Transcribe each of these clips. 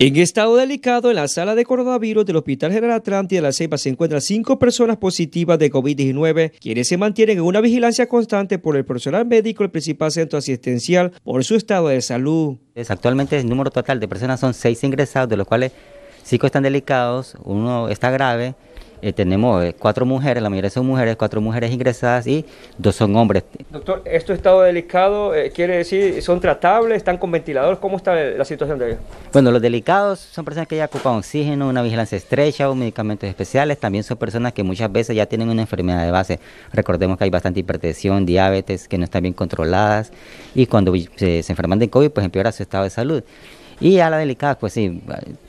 En estado delicado, en la sala de coronavirus del Hospital General Atlántida de la Ceiba se encuentran cinco personas positivas de COVID-19, quienes se mantienen en una vigilancia constante por el personal médico del principal centro asistencial por su estado de salud. Actualmente el número total de personas son seis ingresados, de los cuales cinco están delicados, uno está grave, eh, tenemos eh, cuatro mujeres, la mayoría son mujeres, cuatro mujeres ingresadas y dos son hombres. Doctor, ¿esto estado delicado eh, quiere decir son tratables, están con ventiladores? ¿Cómo está la situación de ellos? Bueno, los delicados son personas que ya ocupan oxígeno, una vigilancia estrecha o medicamentos especiales. También son personas que muchas veces ya tienen una enfermedad de base. Recordemos que hay bastante hipertensión, diabetes que no están bien controladas y cuando se, se enferman de COVID, pues empeora su estado de salud. Y a las delicadas, pues sí,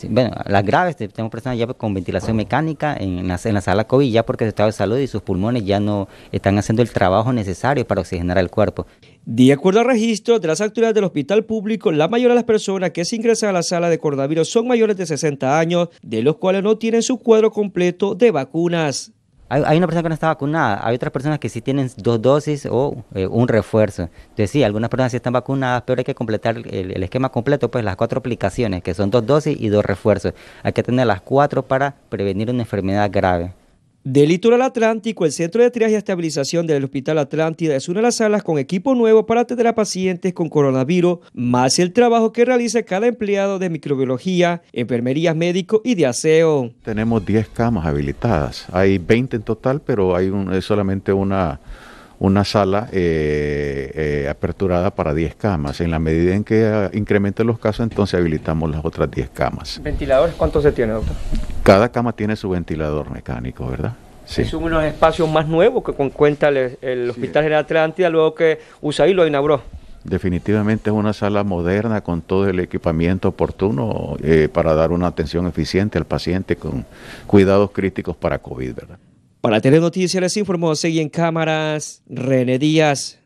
bueno, las graves, tenemos personas ya con ventilación mecánica en la, en la sala COVID, ya porque su estado de salud y sus pulmones ya no están haciendo el trabajo necesario para oxigenar el cuerpo. De acuerdo al registro de las autoridades del hospital público, la mayoría de las personas que se ingresan a la sala de coronavirus son mayores de 60 años, de los cuales no tienen su cuadro completo de vacunas. Hay, una persona que no está vacunada, hay otras personas que sí tienen dos dosis o eh, un refuerzo. Entonces sí, algunas personas sí están vacunadas, pero hay que completar el, esquema completo, pues las cuatro aplicaciones, que son dos dosis y dos refuerzos. Hay que tener las cuatro para prevenir una enfermedad grave. Del litoral atlántico, el Centro de Triaje y Estabilización del Hospital Atlántida es una de las salas con equipo nuevo para atender a pacientes con coronavirus, más el trabajo que realiza cada empleado de microbiología, enfermerías médico y de aseo. Tenemos 10 camas habilitadas, hay 20 en total, pero hay solamente una, una sala eh, eh, aperturada para 10 camas. En la medida en que incrementen los casos, entonces habilitamos las otras 10 camas. ¿Ventiladores cuántos se tiene, doctor? Cada cama tiene su ventilador mecánico, ¿verdad? Sí. Es uno de los espacios más nuevos que cuenta el, Hospital General Atlántida, luego que USAID lo inauguró. Definitivamente es una sala moderna con todo el equipamiento oportuno eh, para dar una atención eficiente al paciente con cuidados críticos para COVID, ¿verdad? Para Telenoticias les informó, seguí en cámaras René Díaz.